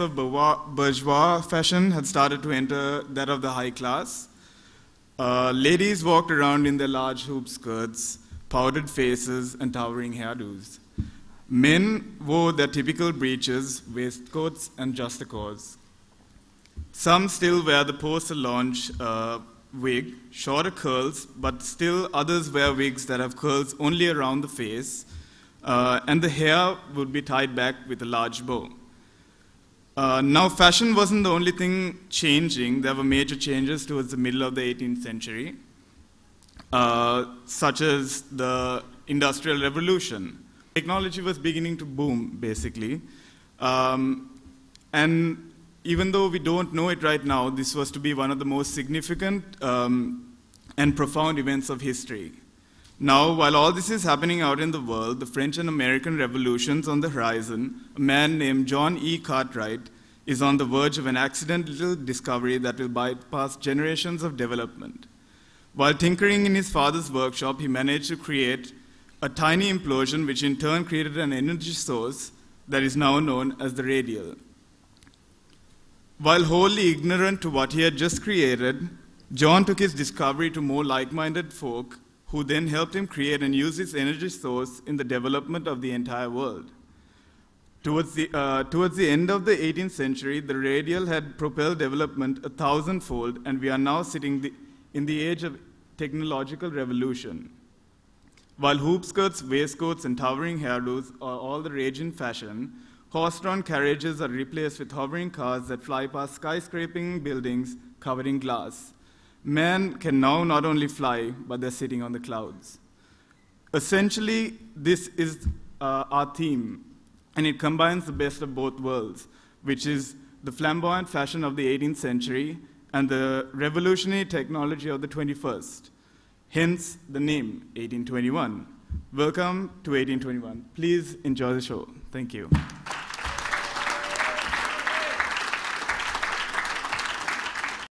of bourgeois fashion had started to enter that of the high class. Uh, ladies walked around in their large hoop skirts, powdered faces, and towering hairdos. Men wore their typical breeches, waistcoats, and just a Some still wear the post launch uh, wig, shorter curls, but still others wear wigs that have curls only around the face, uh, and the hair would be tied back with a large bow. Uh, now, fashion wasn't the only thing changing. There were major changes towards the middle of the 18th century, uh, such as the Industrial Revolution. Technology was beginning to boom, basically. Um, and even though we don't know it right now, this was to be one of the most significant um, and profound events of history. Now, while all this is happening out in the world, the French and American revolutions on the horizon, a man named John E. Cartwright is on the verge of an accidental discovery that will bypass generations of development. While tinkering in his father's workshop, he managed to create a tiny implosion, which in turn created an energy source that is now known as the radial. While wholly ignorant to what he had just created, John took his discovery to more like minded folk who then helped him create and use his energy source in the development of the entire world. Towards the, uh, towards the end of the 18th century, the radial had propelled development a thousandfold, and we are now sitting the, in the age of technological revolution. While hoop skirts, waistcoats, and towering hairdos are all the rage in fashion, horse-drawn carriages are replaced with hovering cars that fly past skyscraping buildings covered in glass. Men can now not only fly, but they're sitting on the clouds. Essentially, this is uh, our theme, and it combines the best of both worlds, which is the flamboyant fashion of the 18th century and the revolutionary technology of the 21st. Hence the name, 1821. Welcome to 1821. Please enjoy the show. Thank you.